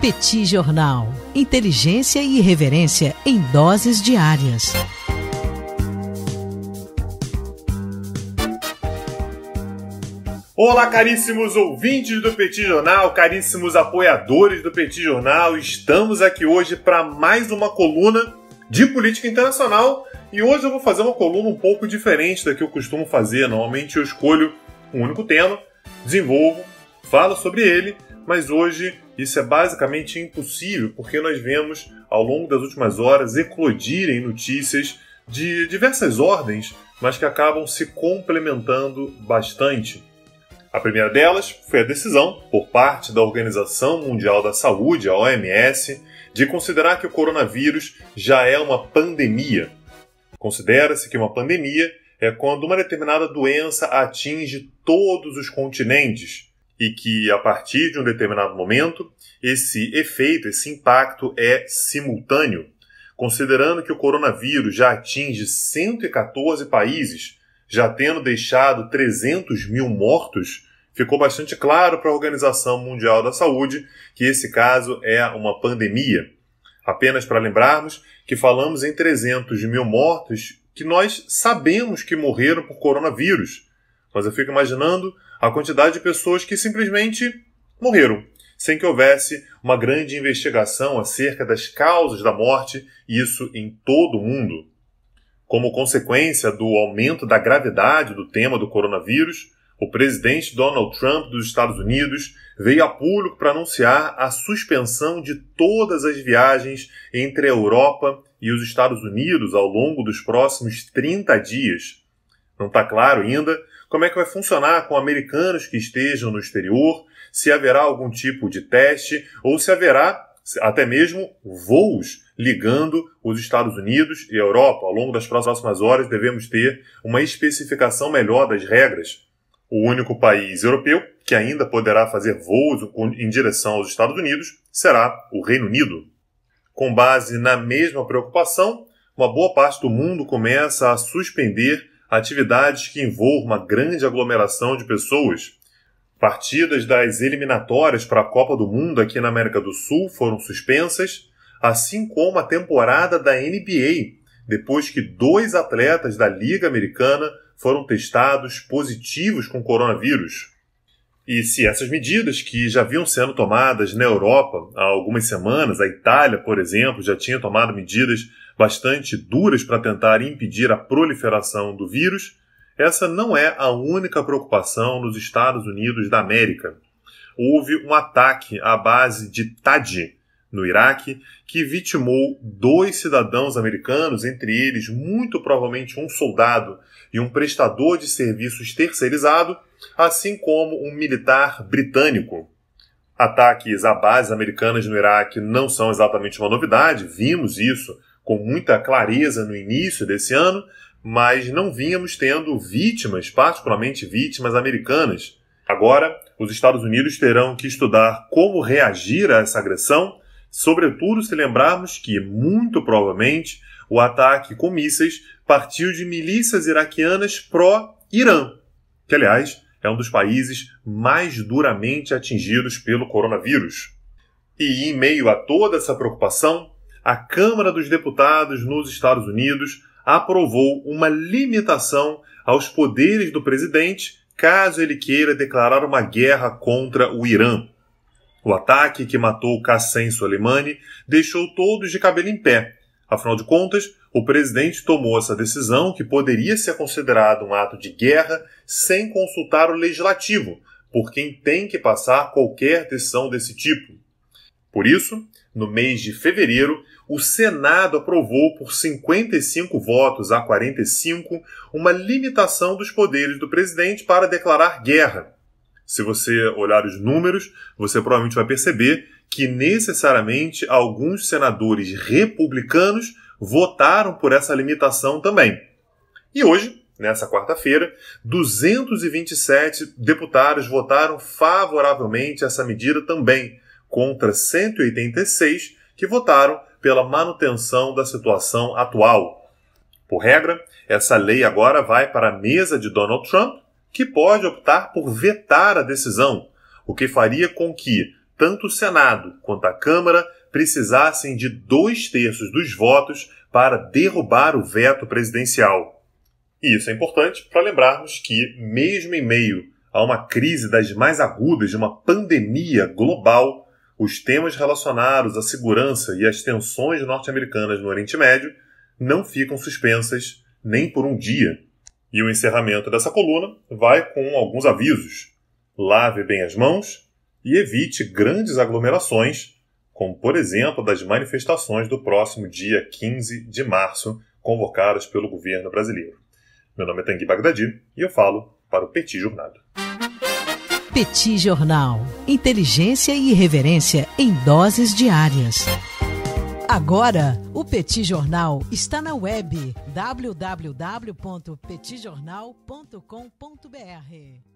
Petit Jornal. Inteligência e irreverência em doses diárias. Olá, caríssimos ouvintes do Petit Jornal, caríssimos apoiadores do Petit Jornal. Estamos aqui hoje para mais uma coluna de política internacional e hoje eu vou fazer uma coluna um pouco diferente da que eu costumo fazer. Normalmente eu escolho um único tema, desenvolvo, falo sobre ele mas hoje isso é basicamente impossível porque nós vemos ao longo das últimas horas eclodirem notícias de diversas ordens, mas que acabam se complementando bastante. A primeira delas foi a decisão, por parte da Organização Mundial da Saúde, a OMS, de considerar que o coronavírus já é uma pandemia. Considera-se que uma pandemia é quando uma determinada doença atinge todos os continentes, e que a partir de um determinado momento esse efeito, esse impacto é simultâneo. Considerando que o coronavírus já atinge 114 países, já tendo deixado 300 mil mortos, ficou bastante claro para a Organização Mundial da Saúde que esse caso é uma pandemia. Apenas para lembrarmos que falamos em 300 mil mortos que nós sabemos que morreram por coronavírus. Mas eu fico imaginando a quantidade de pessoas que simplesmente morreram, sem que houvesse uma grande investigação acerca das causas da morte, e isso em todo o mundo. Como consequência do aumento da gravidade do tema do coronavírus, o presidente Donald Trump dos Estados Unidos veio a público para anunciar a suspensão de todas as viagens entre a Europa e os Estados Unidos ao longo dos próximos 30 dias. Não está claro ainda como é que vai funcionar com americanos que estejam no exterior, se haverá algum tipo de teste ou se haverá até mesmo voos ligando os Estados Unidos e a Europa. Ao longo das próximas horas devemos ter uma especificação melhor das regras. O único país europeu que ainda poderá fazer voos em direção aos Estados Unidos será o Reino Unido. Com base na mesma preocupação, uma boa parte do mundo começa a suspender atividades que envolvam uma grande aglomeração de pessoas. Partidas das eliminatórias para a Copa do Mundo aqui na América do Sul foram suspensas, assim como a temporada da NBA, depois que dois atletas da Liga Americana foram testados positivos com coronavírus. E se essas medidas que já vinham sendo tomadas na Europa há algumas semanas, a Itália, por exemplo, já tinha tomado medidas bastante duras para tentar impedir a proliferação do vírus, essa não é a única preocupação nos Estados Unidos da América. Houve um ataque à base de Tadi, no Iraque, que vitimou dois cidadãos americanos, entre eles muito provavelmente um soldado e um prestador de serviços terceirizado, assim como um militar britânico. Ataques a bases americanas no Iraque não são exatamente uma novidade, vimos isso com muita clareza no início desse ano, mas não vínhamos tendo vítimas, particularmente vítimas americanas. Agora, os Estados Unidos terão que estudar como reagir a essa agressão, sobretudo se lembrarmos que, muito provavelmente, o ataque com mísseis partiu de milícias iraquianas pró-Irã, que, aliás, é um dos países mais duramente atingidos pelo coronavírus. E, em meio a toda essa preocupação, a Câmara dos Deputados nos Estados Unidos aprovou uma limitação aos poderes do presidente caso ele queira declarar uma guerra contra o Irã. O ataque que matou Qassem Soleimani deixou todos de cabelo em pé. Afinal de contas, o presidente tomou essa decisão, que poderia ser considerado um ato de guerra, sem consultar o legislativo, por quem tem que passar qualquer decisão desse tipo. Por isso, no mês de fevereiro, o Senado aprovou por 55 votos a 45 uma limitação dos poderes do presidente para declarar guerra. Se você olhar os números, você provavelmente vai perceber que necessariamente alguns senadores republicanos votaram por essa limitação também. E hoje, nessa quarta-feira, 227 deputados votaram favoravelmente essa medida também contra 186 que votaram pela manutenção da situação atual. Por regra, essa lei agora vai para a mesa de Donald Trump, que pode optar por vetar a decisão, o que faria com que tanto o Senado quanto a Câmara precisassem de dois terços dos votos para derrubar o veto presidencial. E isso é importante para lembrarmos que, mesmo em meio a uma crise das mais agudas de uma pandemia global, os temas relacionados à segurança e às tensões norte-americanas no Oriente Médio não ficam suspensas nem por um dia. E o encerramento dessa coluna vai com alguns avisos. Lave bem as mãos e evite grandes aglomerações, como por exemplo das manifestações do próximo dia 15 de março, convocadas pelo governo brasileiro. Meu nome é Tanguy Bagdadi e eu falo para o Petit Jornado. Petit Jornal. Inteligência e irreverência em doses diárias. Agora, o Petit Jornal está na web www.petijornal.com.br